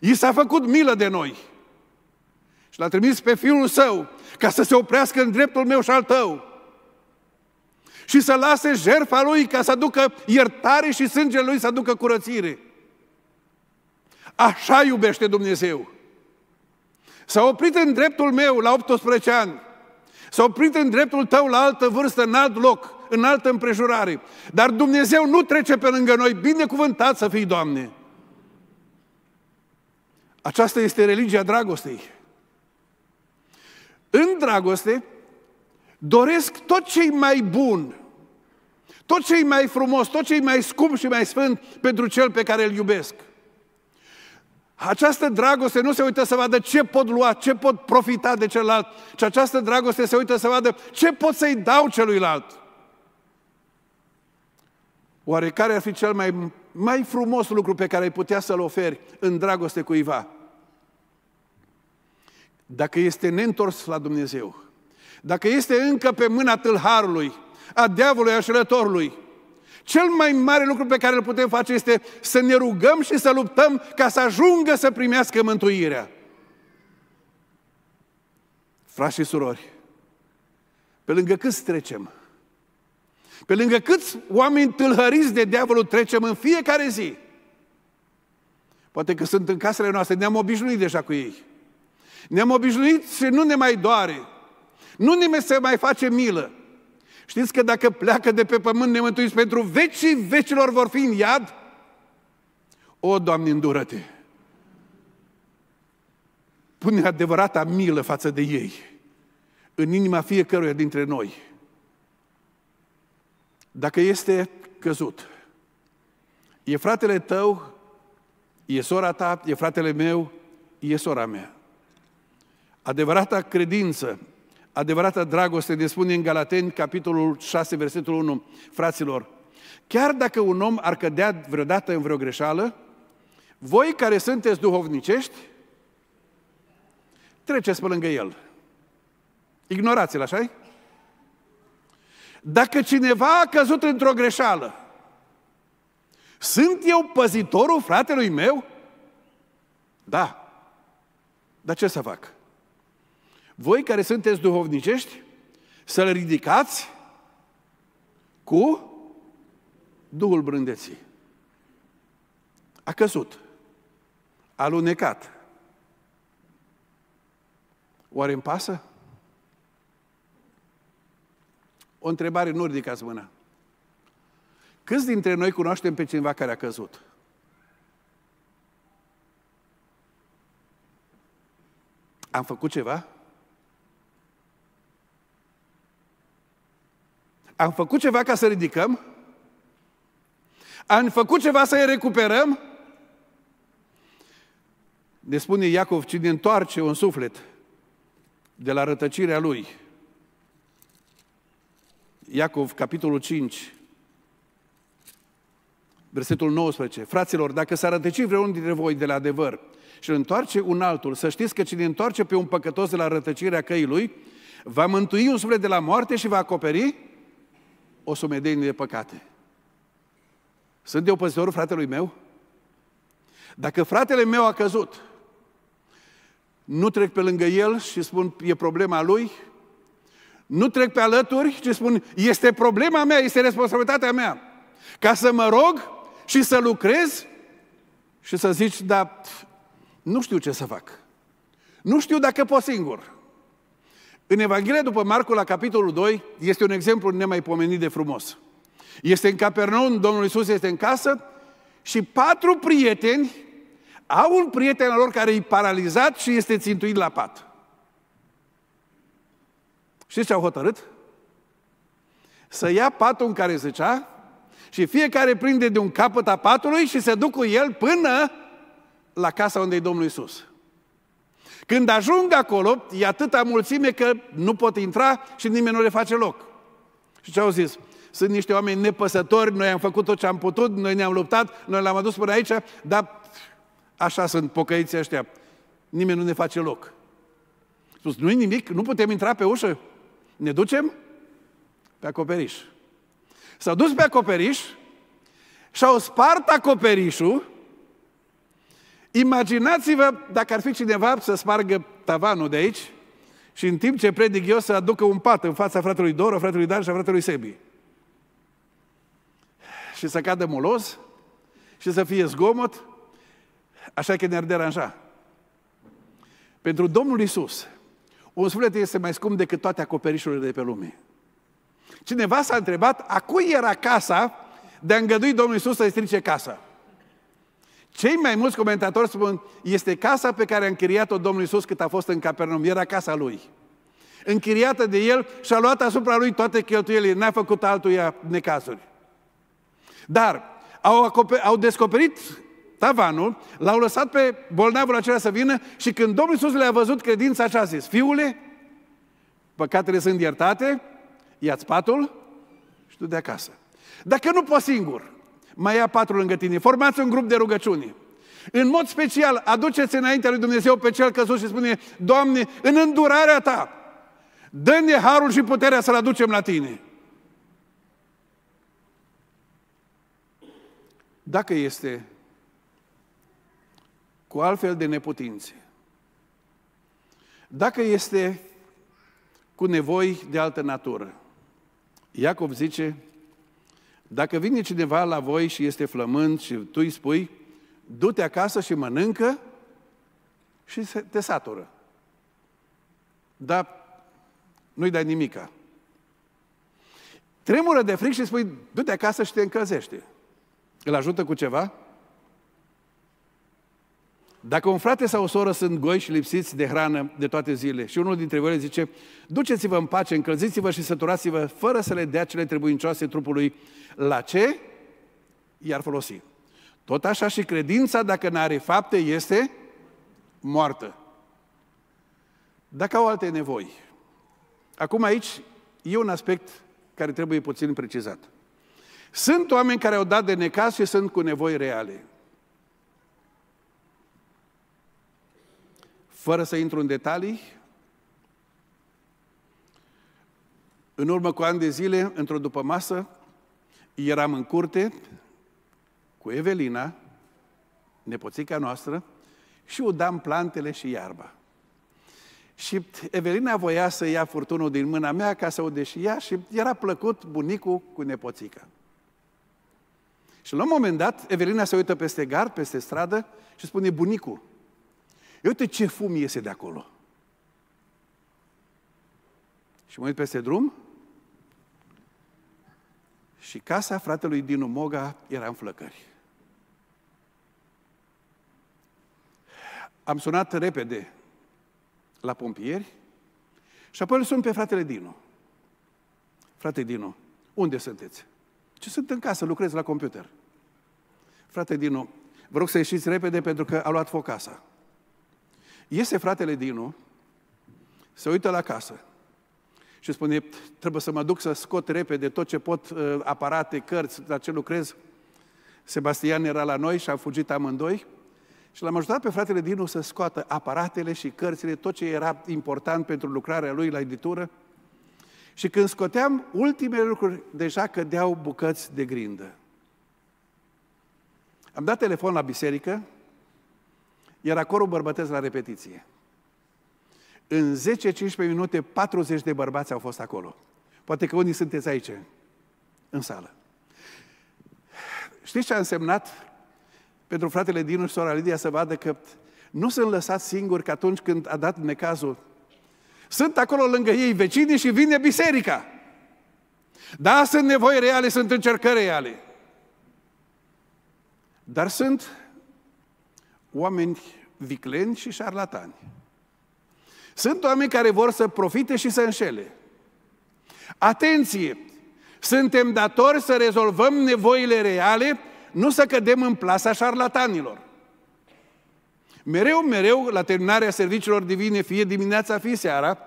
S1: I s-a făcut milă de noi. Și l-a trimis pe Fiul Său ca să se oprească în dreptul meu și al tău și să lase jertfa lui ca să aducă iertare și sângele lui să aducă curățire. Așa iubește Dumnezeu. S-a oprit în dreptul meu la 18 ani. S-a oprit în dreptul tău la altă vârstă, în alt loc, în altă împrejurare. Dar Dumnezeu nu trece pe lângă noi. Binecuvântat să fii, Doamne! Aceasta este religia dragostei. În dragoste, doresc tot ce mai bun, tot ce mai frumos, tot ce mai scump și mai sfânt pentru cel pe care îl iubesc. Această dragoste nu se uită să vadă ce pot lua, ce pot profita de celălalt, ci această dragoste se uită să vadă ce pot să-i dau celuilalt. Oare care ar fi cel mai, mai frumos lucru pe care ai putea să-l oferi în dragoste cuiva? Dacă este neîntors la Dumnezeu, dacă este încă pe mâna tâlharului, a diavolului, a șelătorului, cel mai mare lucru pe care îl putem face este să ne rugăm și să luptăm ca să ajungă să primească mântuirea. Frați și surori, pe lângă câți trecem, pe lângă câți oameni tâlhăriți de diavolul trecem în fiecare zi, poate că sunt în casele noastre, ne-am obișnuit deja cu ei. Ne-am obișnuit și nu ne mai doare. Nu nimeni se mai face milă. Știți că dacă pleacă de pe pământ nemântuiți pentru vecii vecilor vor fi în iad? O, Doamne, îndură-te! Pune adevărata milă față de ei în inima fiecăruia dintre noi. Dacă este căzut, e fratele tău, e sora ta, e fratele meu, e sora mea. Adevărata credință adevărata dragoste ne spune în Galateni, capitolul 6, versetul 1, fraților, chiar dacă un om ar cădea vreodată în vreo greșeală, voi care sunteți duhovnicești, treceți pe lângă el. Ignorați-l, așa Dacă cineva a căzut într-o greșeală, sunt eu păzitorul fratelui meu? Da. Dar ce să fac? Voi care sunteți duhovnicești, să-l ridicați cu Duhul brândeții. A căzut. A alunecat. Oare îmi pasă? O întrebare, nu ridicați mâna. Câți dintre noi cunoaștem pe cineva care a căzut? Am făcut ceva? Am făcut ceva ca să ridicăm? Am făcut ceva să-i recuperăm? Ne spune Iacov, cine întoarce un suflet de la rătăcirea lui. Iacov, capitolul 5, versetul 19. Fraților, dacă s-ar rătăcit vreunul dintre voi de la adevăr și îl întoarce un altul, să știți că cine întoarce pe un păcătos de la rătăcirea căii lui, va mântui un suflet de la moarte și va acoperi o sumedenie de păcate. Sunt eu păzitorul fratelui meu? Dacă fratele meu a căzut, nu trec pe lângă el și spun, e problema lui, nu trec pe alături și spun, este problema mea, este responsabilitatea mea. Ca să mă rog și să lucrez și să zici, da, nu știu ce să fac. Nu știu dacă pot singur. În Evanghelia după Marcu, la capitolul 2, este un exemplu nemaipomenit de frumos. Este în Capernaum, Domnul Isus este în casă și patru prieteni au un prieten al lor care e paralizat și este țintuit la pat. Știți ce au hotărât? Să ia patul în care zicea și fiecare prinde de un capăt a patului și se duc cu el până la casa unde e Domnul Isus. Când ajung acolo, e atâta mulțime că nu pot intra și nimeni nu le face loc. Și ce au zis? Sunt niște oameni nepăsători, noi am făcut tot ce am putut, noi ne-am luptat, noi l-am adus până aici, dar așa sunt pocăiții ăștia. Nimeni nu ne face loc. Spus, nu-i nimic, nu putem intra pe ușă. Ne ducem pe acoperiș. S-au dus pe acoperiș și au spart acoperișul Imaginați-vă dacă ar fi cineva să spargă tavanul de aici și în timp ce predic eu să aducă un pat în fața fratelui Doro, fratelui Dan și a fratelui Sebi. Și să cadă molos și să fie zgomot, așa că ne-ar deranja. Pentru Domnul Isus, un suflet este mai scump decât toate acoperișurile de pe lume. Cineva s-a întrebat a cui era casa de a îngădui Domnul Isus să-i strice casa. Cei mai mulți comentatori spun, este casa pe care a închiriat-o Domnul Iisus cât a fost în Capernaum, era casa lui. Închiriată de el și a luat asupra lui toate cheltuielile, n-a făcut altuia necazuri. Dar au, acoper- au descoperit tavanul, l-au lăsat pe bolnavul acela să vină și când Domnul Iisus le-a văzut credința așa a zis, fiule, păcatele sunt iertate, ia-ți patul și du de acasă. Dacă nu poți singur, mai ia patru lângă tine. Formați un grup de rugăciune. În mod special, aduceți înaintea lui Dumnezeu pe cel căzut și spune, Doamne, în îndurarea Ta, dă-ne harul și puterea să-L aducem la Tine. Dacă este cu altfel de neputințe, dacă este cu nevoi de altă natură, Iacov zice, dacă vine cineva la voi și este flământ și tu îi spui, du-te acasă și mănâncă și te satură. Dar nu-i dai nimica. Tremură de fric și spui, du-te acasă și te încălzește. Îl ajută cu ceva? Dacă un frate sau o soră sunt goi și lipsiți de hrană de toate zile și unul dintre voi le zice, duceți-vă în pace, încălziți-vă și săturați-vă fără să le dea cele trebuincioase trupului, la ce? I-ar folosi. Tot așa și credința, dacă nu are fapte, este moartă. Dacă au alte nevoi. Acum aici e un aspect care trebuie puțin precizat. Sunt oameni care au dat de necas și sunt cu nevoi reale. Fără să intru în detalii, în urmă cu ani de zile, într-o după masă, eram în curte cu Evelina, nepoțica noastră, și udam plantele și iarba. Și Evelina voia să ia furtunul din mâna mea ca să o ea și era plăcut bunicul cu nepoțica. Și la un moment dat, Evelina se uită peste gard, peste stradă și spune, bunicul, uite ce fum iese de acolo. Și mă uit peste drum și casa fratelui Dinu Moga era în flăcări. Am sunat repede la pompieri și apoi îl sun pe fratele Dinu. Frate Dinu, unde sunteți? Ce sunt în casă, lucrez la computer. Frate Dinu, vă rog să ieșiți repede pentru că a luat foc casa. Iese fratele Dinu, se uită la casă și spune, trebuie să mă duc să scot repede tot ce pot, uh, aparate, cărți, la ce lucrez. Sebastian era la noi și a fugit amândoi și l-am ajutat pe fratele Dinu să scoată aparatele și cărțile, tot ce era important pentru lucrarea lui la editură. Și când scoteam ultimele lucruri, deja cădeau bucăți de grindă. Am dat telefon la biserică, era corul bărbătesc la repetiție. În 10-15 minute, 40 de bărbați au fost acolo. Poate că unii sunteți aici, în sală. Știți ce a însemnat pentru fratele Dinu și sora Lidia să vadă că nu sunt lăsat singuri că atunci când a dat necazul, sunt acolo lângă ei vecinii și vine biserica. Da, sunt nevoi reale, sunt încercări reale. Dar sunt oameni vicleni și șarlatani. Sunt oameni care vor să profite și să înșele. Atenție! Suntem datori să rezolvăm nevoile reale, nu să cădem în plasa șarlatanilor. Mereu, mereu, la terminarea serviciilor divine, fie dimineața, fie seara,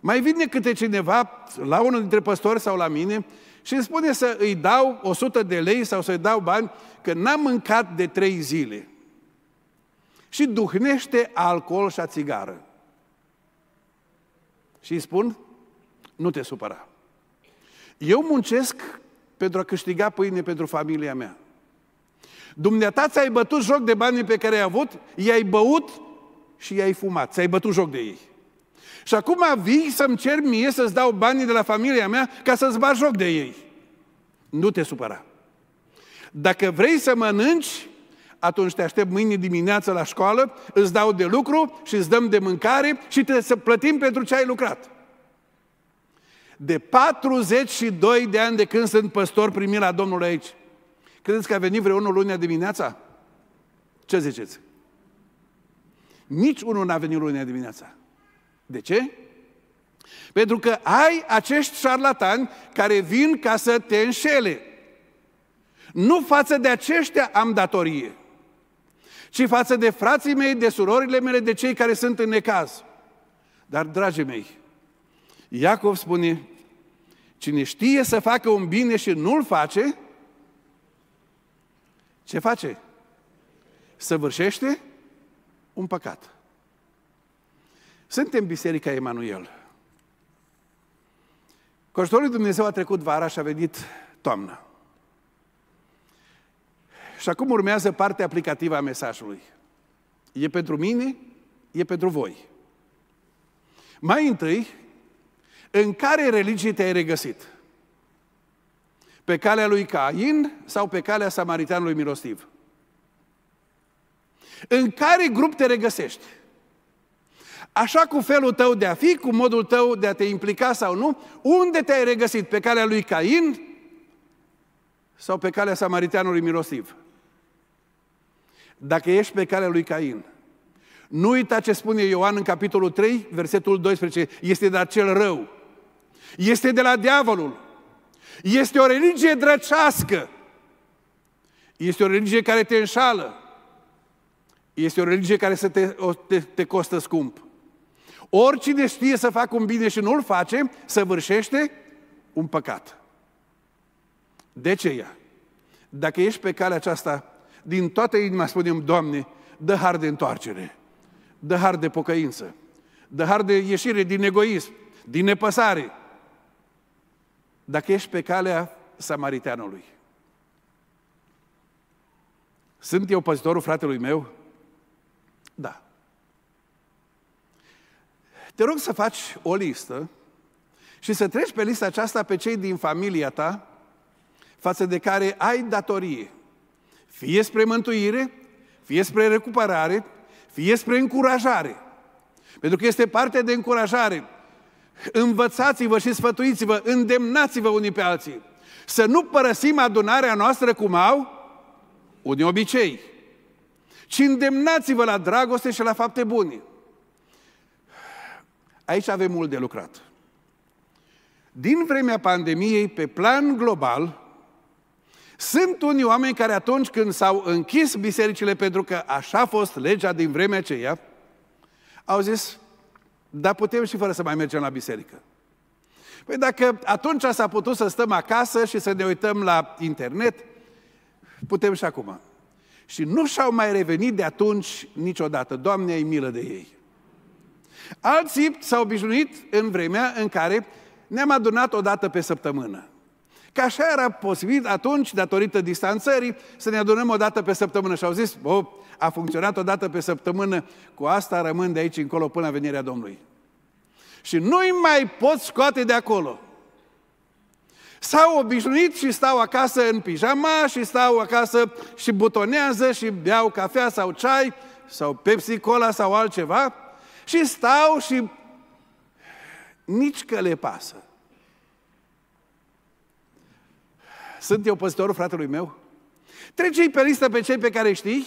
S1: mai vine câte cineva la unul dintre păstori sau la mine și îmi spune să îi dau 100 de lei sau să-i dau bani că n-am mâncat de trei zile și duhnește alcool și a țigară. Și îi spun, nu te supăra. Eu muncesc pentru a câștiga pâine pentru familia mea. Dumneata ți-ai bătut joc de banii pe care ai avut, i-ai băut și i-ai fumat, ți-ai bătut joc de ei. Și acum vii să-mi cer mie să-ți dau banii de la familia mea ca să-ți bat joc de ei. Nu te supăra. Dacă vrei să mănânci, atunci te aștept mâine dimineață la școală, îți dau de lucru și îți dăm de mâncare și trebuie să plătim pentru ce ai lucrat. De 42 de ani de când sunt păstor primit la Domnul aici, credeți că a venit vreunul lunea dimineața? Ce ziceți? Nici unul n-a venit lunea dimineața. De ce? Pentru că ai acești șarlatani care vin ca să te înșele. Nu față de aceștia am datorie ci față de frații mei, de surorile mele, de cei care sunt în necaz. Dar, dragii mei, Iacov spune, cine știe să facă un bine și nu-l face, ce face? Săvârșește un păcat. Suntem Biserica Emanuel. Cu ajutorul Dumnezeu a trecut vara și a venit toamna. Și acum urmează partea aplicativă a mesajului. E pentru mine, e pentru voi. Mai întâi, în care religie te-ai regăsit? Pe calea lui Cain sau pe calea samaritanului milostiv? În care grup te regăsești? Așa cu felul tău de a fi, cu modul tău de a te implica sau nu, unde te-ai regăsit? Pe calea lui Cain sau pe calea samaritanului milostiv? dacă ești pe calea lui Cain. Nu uita ce spune Ioan în capitolul 3, versetul 12. Este de la cel rău. Este de la diavolul. Este o religie drăcească. Este o religie care te înșală. Este o religie care să te, te, te costă scump. Oricine știe să facă un bine și nu-l face, săvârșește un păcat. De ce ea? Dacă ești pe calea aceasta din toată inima spunem, Doamne, dă har de întoarcere, dă har de pocăință, dă har de ieșire din egoism, din nepăsare. Dacă ești pe calea samariteanului, sunt eu păzitorul fratelui meu? Da. Te rog să faci o listă și să treci pe lista aceasta pe cei din familia ta față de care ai datorie. Fie spre mântuire, fie spre recuperare, fie spre încurajare. Pentru că este parte de încurajare. Învățați-vă și sfătuiți-vă, îndemnați-vă unii pe alții. Să nu părăsim adunarea noastră cum au unii obicei, ci îndemnați-vă la dragoste și la fapte bune. Aici avem mult de lucrat. Din vremea pandemiei, pe plan global, sunt unii oameni care atunci când s-au închis bisericile, pentru că așa a fost legea din vremea aceea, au zis, dar putem și fără să mai mergem la biserică. Păi dacă atunci s-a putut să stăm acasă și să ne uităm la internet, putem și acum. Și nu și-au mai revenit de atunci niciodată. Doamne, ai milă de ei. Alții s-au obișnuit în vremea în care ne-am adunat o dată pe săptămână. Ca așa era posibil atunci, datorită distanțării, să ne adunăm o dată pe săptămână. Și au zis, oh, a funcționat o dată pe săptămână, cu asta rămân de aici încolo până la venirea Domnului. Și nu-i mai pot scoate de acolo. S-au obișnuit și stau acasă în pijama și stau acasă și butonează și beau cafea sau ceai sau Pepsi Cola sau altceva și stau și nici că le pasă. Sunt eu păstorul fratelui meu? trece pe listă pe cei pe care știi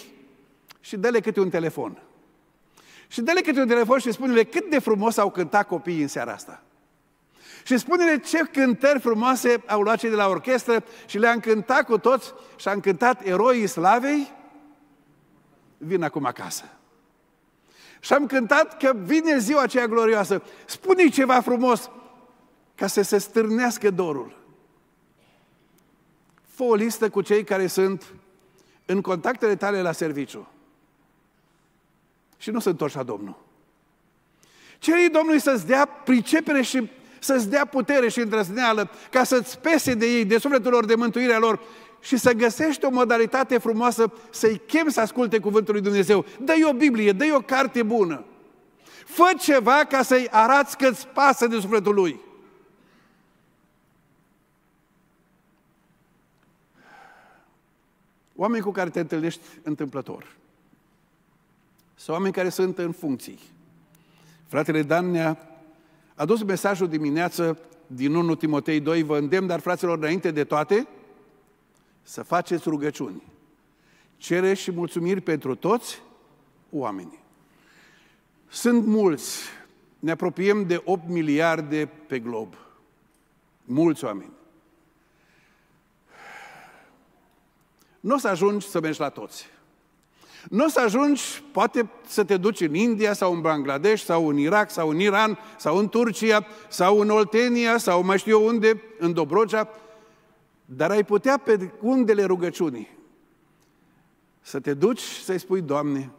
S1: și dă-le câte un telefon. Și dă-le câte un telefon și spune-le cât de frumos au cântat copiii în seara asta. Și spune-le ce cântări frumoase au luat cei de la orchestră și le-a încântat cu toți și a încântat eroii slavei. Vin acum acasă. Și am cântat că vine ziua aceea glorioasă. Spune-i ceva frumos ca să se stârnească dorul. Fă o listă cu cei care sunt în contactele tale la serviciu. Și nu sunt întorci la Domnul. Cerii Domnului să-ți dea pricepere și să-ți dea putere și îndrăzneală ca să-ți pese de ei, de sufletul lor, de mântuirea lor și să găsești o modalitate frumoasă să-i chem să asculte Cuvântul lui Dumnezeu. Dă-i o Biblie, dă-i o carte bună. Fă ceva ca să-i arăți că-ți pasă de sufletul lui. Oameni cu care te întâlnești întâmplător. Sau oameni care sunt în funcții. Fratele Dan ne-a adus mesajul dimineață din 1 Timotei 2, vă îndemn, dar fraților, înainte de toate, să faceți rugăciuni. Cere și mulțumiri pentru toți oamenii. Sunt mulți, ne apropiem de 8 miliarde pe glob. Mulți oameni. nu o să ajungi să mergi la toți. Nu o să ajungi, poate să te duci în India sau în Bangladesh sau în Irak sau în Iran sau în Turcia sau în Oltenia sau mai știu eu unde, în Dobrogea, dar ai putea pe undele rugăciunii să te duci să-i spui, Doamne,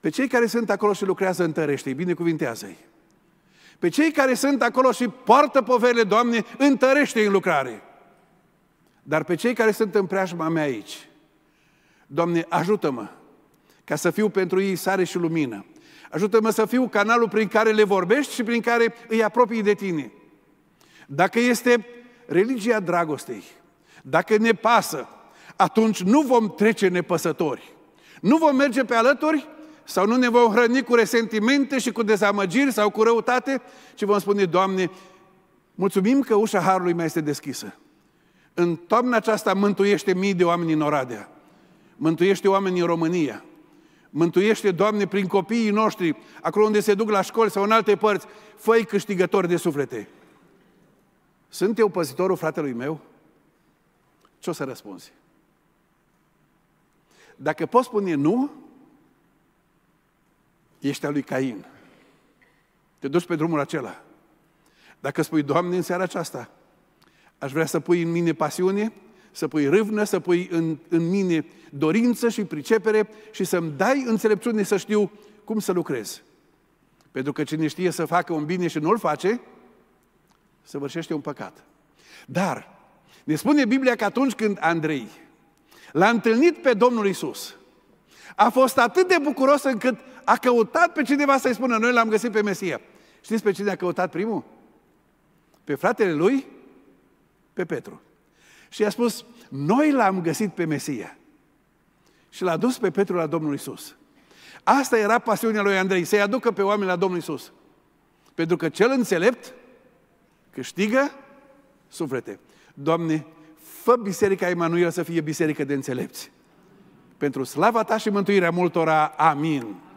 S1: pe cei care sunt acolo și lucrează, întărește-i, binecuvintează-i. Pe cei care sunt acolo și poartă poverile, Doamne, întărește-i în lucrare. Dar pe cei care sunt în preajma mea aici, Doamne, ajută-mă ca să fiu pentru ei sare și lumină. Ajută-mă să fiu canalul prin care le vorbești și prin care îi apropii de tine. Dacă este religia dragostei, dacă ne pasă, atunci nu vom trece nepăsători. Nu vom merge pe alături sau nu ne vom hrăni cu resentimente și cu dezamăgiri sau cu răutate, ci vom spune, Doamne, mulțumim că ușa Harului mai este deschisă. În toamna aceasta mântuiește mii de oameni în Oradea. Mântuiește oameni în România. Mântuiește, Doamne, prin copiii noștri, acolo unde se duc la școli sau în alte părți, fă câștigători de suflete. Sunt eu păzitorul fratelui meu? Ce o să răspunzi? Dacă poți spune nu, ești al lui Cain. Te duci pe drumul acela. Dacă spui, Doamne, în seara aceasta, Aș vrea să pui în mine pasiune, să pui râvnă, să pui în, în mine dorință și pricepere și să-mi dai înțelepciune să știu cum să lucrez. Pentru că cine știe să facă un bine și nu-l face, săvârșește un păcat. Dar ne spune Biblia că atunci când Andrei l-a întâlnit pe Domnul Isus, a fost atât de bucuros încât a căutat pe cineva să-i spună, noi l-am găsit pe Mesia. Știți pe cine a căutat primul? Pe fratele lui, pe Petru. Și i-a spus, noi l-am găsit pe Mesia. Și l-a dus pe Petru la Domnul Isus. Asta era pasiunea lui Andrei, să-i aducă pe oameni la Domnul Isus. Pentru că cel înțelept câștigă suflete. Doamne, fă biserica Emanuel să fie biserică de înțelepți. Pentru slava ta și mântuirea multora. Amin.